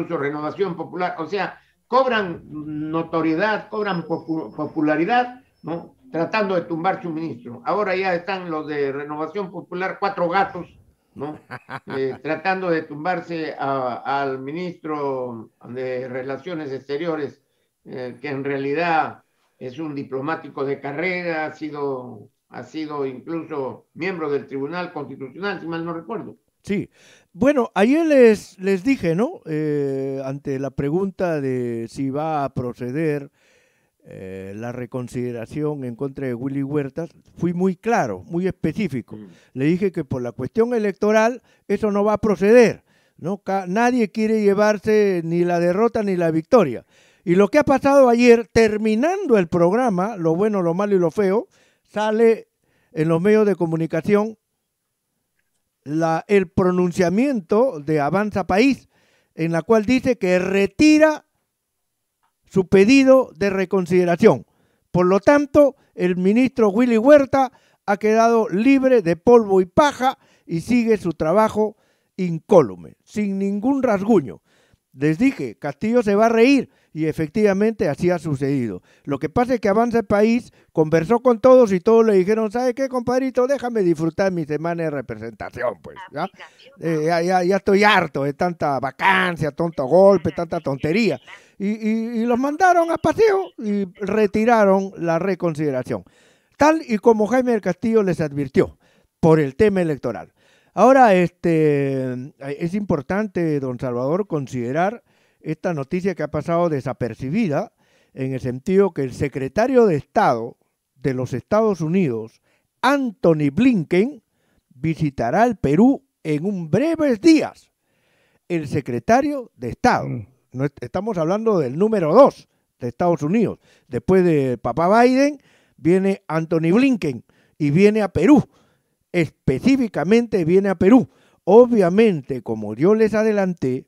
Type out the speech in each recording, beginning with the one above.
incluso Renovación Popular, o sea, cobran notoriedad, cobran popularidad, ¿no? Tratando de tumbarse un ministro. Ahora ya están los de Renovación Popular, cuatro gatos, ¿no? Eh, tratando de tumbarse al ministro de Relaciones Exteriores, eh, que en realidad es un diplomático de carrera, ha sido, ha sido incluso miembro del Tribunal Constitucional, si mal no recuerdo. Sí. Bueno, ayer les, les dije, ¿no? Eh, ante la pregunta de si va a proceder eh, la reconsideración en contra de Willy Huertas, fui muy claro, muy específico. Mm. Le dije que por la cuestión electoral eso no va a proceder. ¿no? nadie quiere llevarse ni la derrota ni la victoria. Y lo que ha pasado ayer, terminando el programa, lo bueno, lo malo y lo feo, sale en los medios de comunicación el pronunciamiento de Avanza País, en la cual dice que retira su pedido de reconsideración. Por lo tanto, el ministro Willy Huerta ha quedado libre de polvo y paja y sigue su trabajo incólume, sin ningún rasguño. Les dije, Castillo se va a reír y efectivamente así ha sucedido. Lo que pasa es que Avanza el País conversó con todos y todos le dijeron, ¿sabe qué, compadrito? Déjame disfrutar mi semana de representación, pues. ¿ya? Eh, ya, estoy harto de tanta vacancia, tonto golpe, tanta tontería. Y, y los mandaron a paseo y retiraron la reconsideración. Tal y como Jaime del Castillo les advirtió por el tema electoral. Ahora, este, eh, es importante, don Salvador, considerar esta noticia que ha pasado desapercibida, en el sentido que el secretario de Estado de los Estados Unidos, Anthony Blinken, visitará el Perú en un breves días. El secretario de Estado, mm. estamos hablando del número dos de Estados Unidos, después de papá Biden, viene Anthony Blinken y viene a Perú específicamente viene a Perú. Obviamente, como yo les adelanté,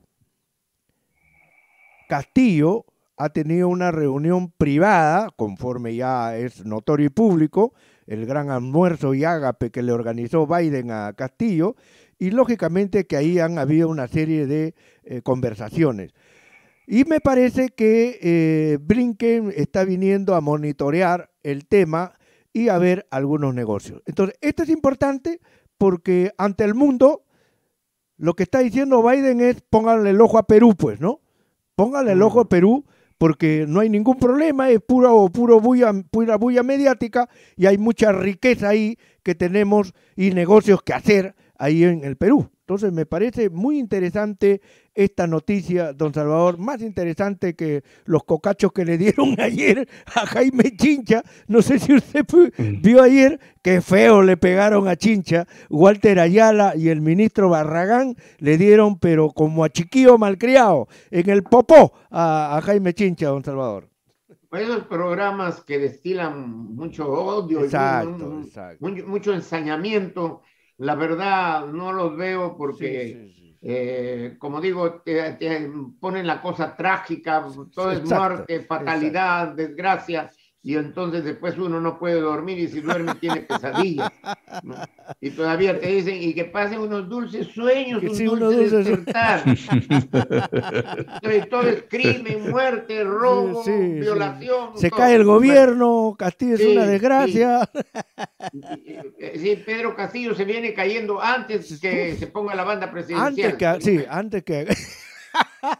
Castillo ha tenido una reunión privada, conforme ya es notorio y público, el gran almuerzo y ágape que le organizó Biden a Castillo, y lógicamente que ahí han habido una serie de eh, conversaciones. Y me parece que eh, Blinken está viniendo a monitorear el tema y a ver algunos negocios. Entonces, esto es importante porque ante el mundo lo que está diciendo Biden es pónganle el ojo a Perú, pues, ¿no? Pónganle el ojo a mm. Perú porque no hay ningún problema, es pura o puro bulla, pura bulla mediática y hay mucha riqueza ahí que tenemos y negocios que hacer ahí en el Perú. Entonces me parece muy interesante esta noticia, don Salvador, más interesante que los cocachos que le dieron ayer a Jaime Chincha. No sé si usted mm. vio ayer que feo le pegaron a Chincha. Walter Ayala y el ministro Barragán le dieron, pero como a chiquillo malcriado, en el popó a, Jaime Chincha, don Salvador. Pues esos programas que destilan mucho odio, y mucho ensañamiento. La verdad, no los veo porque, eh, como digo, ponen la cosa trágica, todo es muerte, fatalidad, desgracia y entonces después uno no puede dormir y si duerme tiene pesadillas. Y todavía te dicen, y que pasen unos dulces sueños, que un despertar. todo es crimen, muerte, robo, violación. Se cae el gobierno, Castillo es una desgracia. Eh, eh, sí. Pedro Castillo se viene cayendo antes que se ponga la banda presidencial. Antes sí, antes que...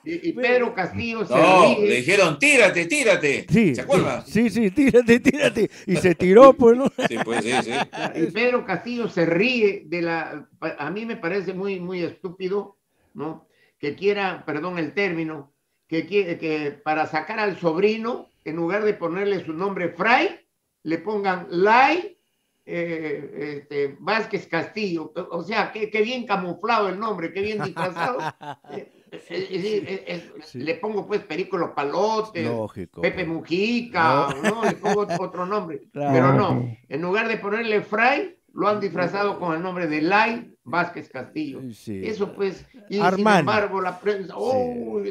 Y, Pedro Castillo se no, ríe. le dijeron, tírate, tírate. ¿Se acuerdan? Sí, sí, tírate, tírate. Y se tiró, pues, ¿no? Sí, pues, sí, sí. Y Pedro Castillo se ríe de la... A mí me parece muy, muy estúpido, ¿no? Que quiera, perdón el término, que, para sacar al sobrino, en lugar de ponerle su nombre Fray, le pongan Lai eh, este, Vázquez Castillo. O sea, qué, qué, bien camuflado el nombre, qué bien disfrazado. Le pongo pues Perículo Palote, Pepe Mujica, ¿no? le pongo otro nombre. Pero no, en lugar de ponerle Fray, lo han disfrazado con el nombre de Lai Vázquez Castillo. Eso pues, y sin embargo la prensa, oh,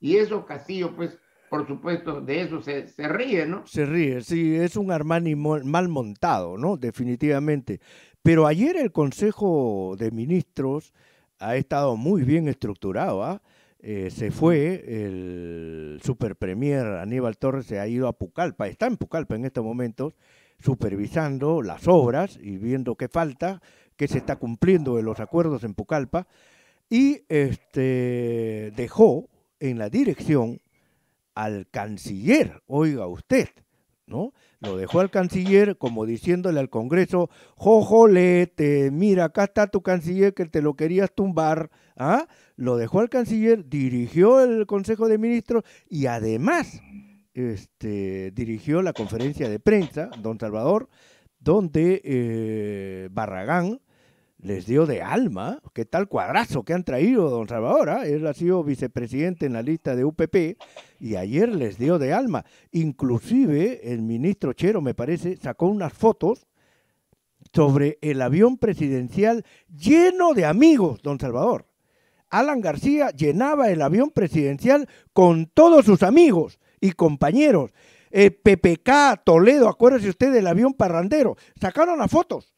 Y, eso Castillo pues, por supuesto, de eso se, se, ríe, ¿no? Se ríe, sí, es un Armani mal montado, ¿no? Definitivamente. Pero ayer el Consejo de Ministros ha estado muy bien estructurada, ¿ah? eh, se fue el superpremier Aníbal Torres, se ha ido a Pucalpa, está en Pucalpa en estos momentos, supervisando las obras y viendo qué falta, qué se está cumpliendo de los acuerdos en Pucalpa, y este, dejó en la dirección al canciller, oiga usted, lo dejó al canciller como diciéndole al Congreso, jojolete, mira, acá está tu canciller que te lo querías tumbar, ¿ah? Lo dejó al canciller, dirigió el Consejo de Ministros y además este, dirigió la conferencia de prensa, don Salvador, donde eh, Barragán les dio de alma. ¿Qué tal cuadrazo que han traído don Salvador? ¿ah? Él ha sido vicepresidente en la lista de UPP y ayer les dio de alma. Inclusive el ministro Chero, me parece, sacó unas fotos sobre el avión presidencial lleno de amigos, don Salvador. Alan García llenaba el avión presidencial con todos sus amigos y compañeros. Eh, PPK, Toledo, acuérdese usted del avión parrandero. Sacaron las fotos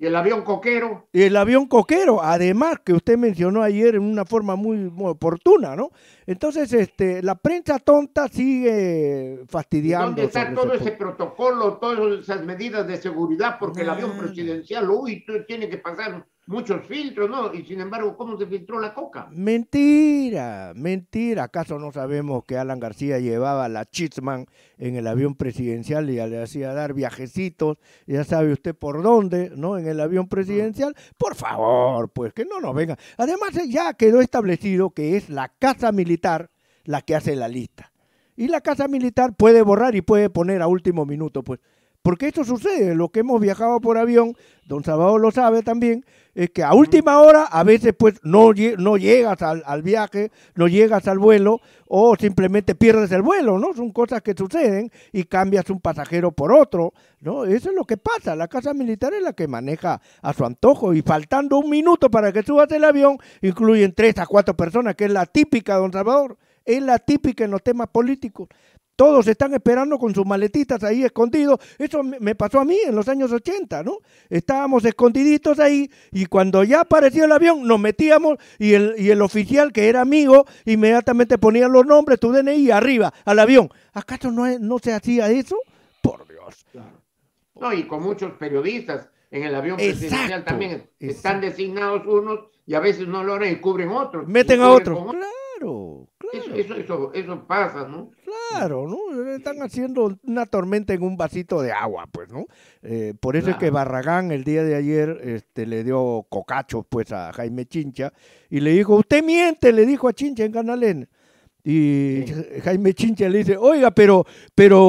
y el avión coquero. Y el avión coquero, además, que usted mencionó ayer en una forma muy, oportuna, ¿no? Entonces, este, la prensa tonta sigue fastidiando. ¿Dónde está todo ese protocolo, todas esas medidas de seguridad? Porque el avión mm. presidencial, uy, tiene que pasar muchos filtros, ¿no? Y sin embargo, ¿cómo se filtró la coca? Mentira, mentira. ¿Acaso no sabemos que Alan García llevaba la Chitzman en el avión presidencial y le hacía dar viajecitos? Ya sabe usted por dónde, ¿no? En el avión presidencial. Por favor, pues que no nos venga. Además, eh, ya quedó establecido que es la Casa Militar la que hace la lista. Y la Casa Militar puede borrar y puede poner a último minuto, pues. Porque esto sucede, lo que hemos viajado por avión, don Salvador lo sabe también, es eh, que a última hora a veces pues no, no llegas al, al, viaje, no llegas al vuelo o simplemente pierdes el vuelo, ¿no? Son cosas que suceden y cambias un pasajero por otro, ¿no? Eso es lo que pasa, la casa militar es la que maneja a su antojo y faltando un minuto para que subas el avión, incluyen tres a cuatro personas, que es la típica, don Salvador, es la típica en los temas políticos. Todos están esperando con sus maletitas ahí escondidos. Eso me pasó a mí en los años 80, ¿no? Estábamos escondiditos ahí y cuando ya apareció el avión nos metíamos y el, el oficial que era amigo inmediatamente ponía los nombres, tu DNI, arriba, al avión. ¿Acaso no, no se hacía eso? Por Dios. No, y con muchos periodistas en el avión presidencial también están designados unos y a veces no lo y cubren otros. Meten a otros. Claro, claro. eso, eso, eso, pasa, ¿no? Claro, ¿no? Están haciendo una tormenta en un vasito de agua, pues, ¿no? Eh, por eso es que Barragán el día de ayer este, le dio cocachos, pues, a Jaime Chincha y le dijo, usted miente, le dijo a Chincha en Canalén. Y Jaime Chincha le dice, oiga, pero, pero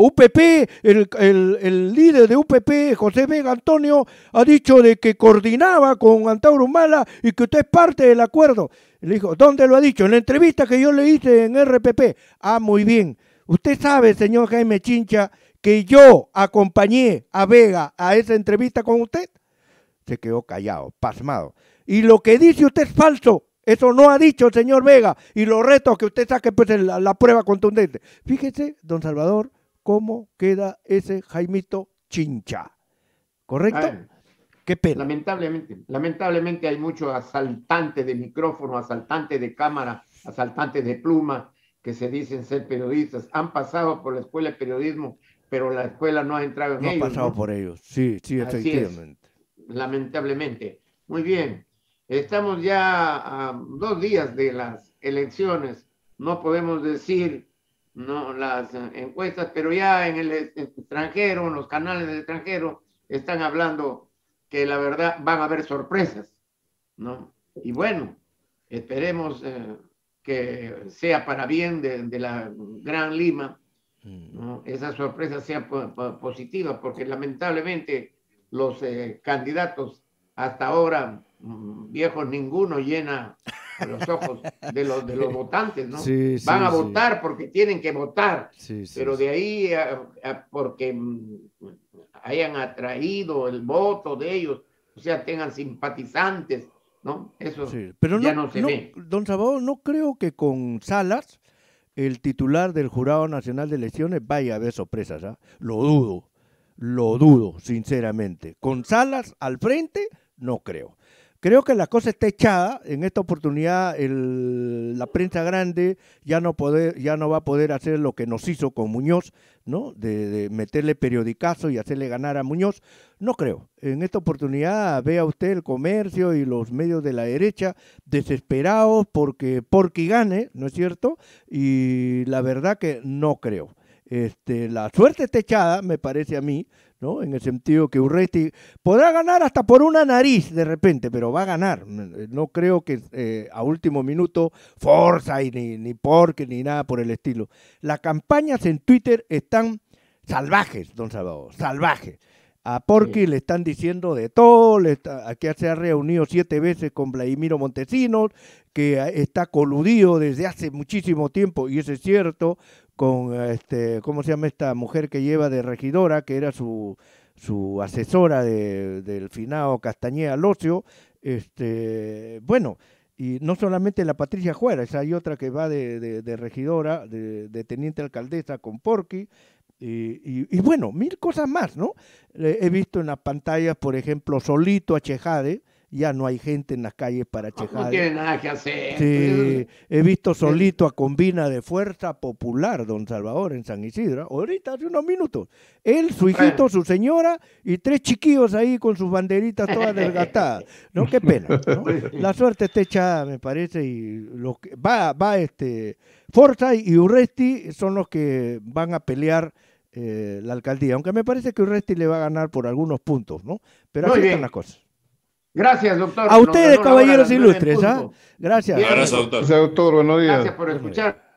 UPP, el, líder de UPP, José Vega Antonio, ha dicho de que coordinaba con Antauro Humala y que usted es parte del acuerdo. Le dijo, ¿dónde lo ha dicho? En la entrevista que yo le hice en RPP. Ah, muy bien. Usted sabe, señor Jaime Chincha, que yo acompañé a Vega a esa entrevista con usted. Se quedó callado, pasmado. Y lo que dice usted es falso. Eso no ha dicho el señor Vega y los retos que usted saque pues, la, la prueba contundente. Fíjese, don Salvador, cómo queda ese Jaimito Chincha. ¿Correcto? Qué pena. Lamentablemente, lamentablemente hay muchos asaltantes de micrófono, asaltantes de cámara, asaltantes de pluma que se dicen ser periodistas. Han pasado por la escuela de periodismo, pero la escuela no ha entrado en no ellos. Ha pasado por ellos, sí, sí, efectivamente. Lamentablemente. Muy bien. Estamos ya a dos días de las elecciones. No podemos decir no las eh, encuestas, pero ya en el extranjero, en los canales del extranjero, están hablando que la verdad van a haber sorpresas, ¿no? Y bueno, esperemos eh, que sea para bien de, la Gran Lima, mm. ¿no? esa sorpresa sea positiva, porque lamentablemente los eh, candidatos hasta ahora Mm, viejos ninguno llena los ojos de los, de los votantes, ¿no? Van a votar porque tienen que votar, pero de ahí porque mm, hayan atraído el voto de ellos, o sea, tengan simpatizantes, ¿no? Eso pero ya no, se ve. Don Sabado, no creo que con Salas el titular del Jurado Nacional de Elecciones vaya a haber sorpresas, ¿ah? Lo dudo, lo dudo, sinceramente. Con Salas al frente, no creo. Creo que la cosa está echada. En esta oportunidad la prensa grande ya no, ya no va a poder hacer lo que nos hizo con Muñoz, ¿no? De, de, meterle periodicazo y hacerle ganar a Muñoz. No creo. En esta oportunidad vea usted el comercio y los medios de la derecha desesperados porque porque gane, ¿no es cierto? Y la verdad que no creo. Este, la suerte está echada, me parece a mí, ¿no? En el sentido que Urresti podrá ganar hasta por una nariz de repente, pero va a ganar. No creo que eh, a último minuto forza y ni, ni porque ni nada por el estilo. Las campañas en Twitter están salvajes, don Salvador, salvajes. A Porky le están diciendo de todo, Aquí se ha reunido siete veces con Vladimiro Montesinos, que está coludido desde hace muchísimo tiempo, y eso es cierto con, este, ¿cómo se llama esta mujer que lleva de regidora, que era su, asesora del finado Castañeda Locio? Este, bueno, y no solamente la Patricia Juárez, hay otra que va de, regidora, de, teniente alcaldesa con Porqui, y, y, bueno, mil cosas más, ¿no? He visto en las pantallas, por ejemplo, solito a Chejade, ya no hay gente en las calles para checar. No, tiene nada que hacer. Pues. he visto solito a Combina de Fuerza Popular, don Salvador, en San Isidro, ahorita hace unos minutos. Él, su hijito, su señora y tres chiquillos ahí con sus banderitas todas desgastadas. No, qué pena. Pues la suerte está echada, me parece, y lo va, va este. Forza y Urresti son los que van a pelear. Eh, la alcaldía, aunque me parece que Urresti le va a ganar por algunos puntos, ¿no? Pero así están las cosas. Gracias, doctor. A ustedes, caballeros ilustres. ¿ah? Gracias. doctor. Gracias, doctor. Buenos días. Gracias por escuchar.